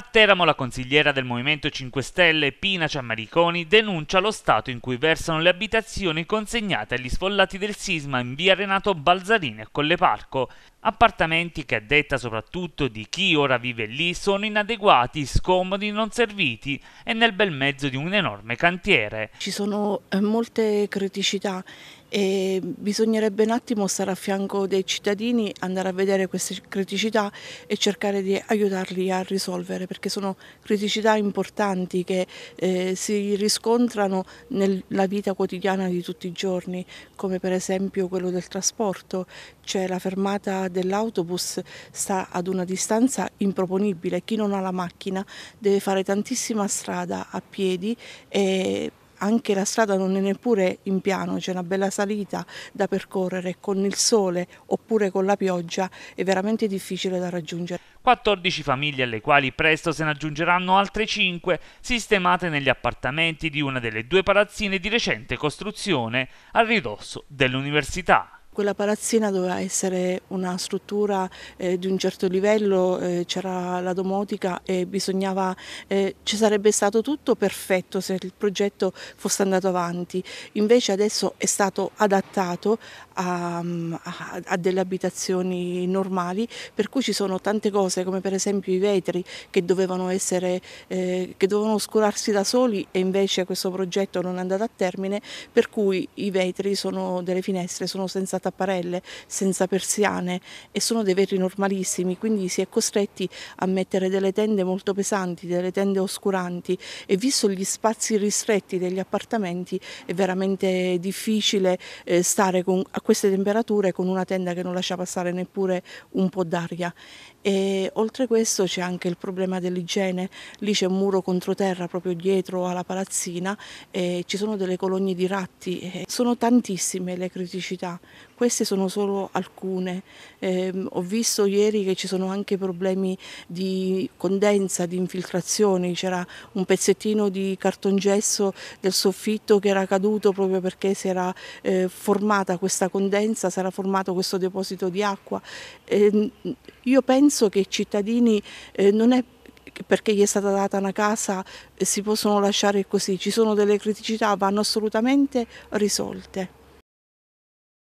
A Teramo la consigliera del Movimento 5 Stelle Pina Ciammariconi denuncia lo stato in cui versano le abitazioni consegnate agli sfollati del sisma in via Renato Balzarini a Parco. Appartamenti che, a detta soprattutto di chi ora vive lì, sono inadeguati, scomodi, non serviti e nel bel mezzo di un enorme cantiere. Ci sono eh, molte criticità e bisognerebbe un attimo stare a fianco dei cittadini, andare a vedere queste criticità e cercare di aiutarli a risolvere perché sono criticità importanti che eh, si riscontrano nella vita quotidiana di tutti i giorni, come per esempio quello del trasporto, cioè la fermata dell'autobus sta ad una distanza improponibile, chi non ha la macchina deve fare tantissima strada a piedi e anche la strada non è neppure in piano, c'è una bella salita da percorrere con il sole oppure con la pioggia, è veramente difficile da raggiungere. 14 famiglie alle quali presto se ne aggiungeranno altre 5 sistemate negli appartamenti di una delle due palazzine di recente costruzione a ridosso dell'università. Quella palazzina doveva essere una struttura eh, di un certo livello, eh, c'era la domotica e bisognava, eh, ci sarebbe stato tutto perfetto se il progetto fosse andato avanti. Invece adesso è stato adattato a, a, delle abitazioni normali, per cui ci sono tante cose come per esempio i vetri che dovevano, essere, eh, che dovevano oscurarsi da soli e invece questo progetto non è andato a termine, per cui i vetri sono delle finestre, sono senza tapparelle, senza persiane e sono dei vetri normalissimi, quindi si è costretti a mettere delle tende molto pesanti, delle tende oscuranti e visto gli spazi ristretti degli appartamenti è veramente difficile eh, stare con, a queste temperature con una tenda che non lascia passare neppure un po' d'aria. E oltre questo c'è anche il problema dell'igiene, lì c'è un muro controterra proprio dietro alla palazzina e ci sono delle colonie di ratti, sono tantissime le criticità, queste sono solo alcune. Eh, ho visto ieri che ci sono anche problemi di condensa, di infiltrazioni, c'era un pezzettino di cartongesso del soffitto che era caduto proprio perché si era eh, formata questa condensa, si era formato questo deposito di acqua. Eh, io penso che i cittadini eh, non è perché gli è stata data una casa eh, si possono lasciare così, ci sono delle criticità, vanno assolutamente risolte.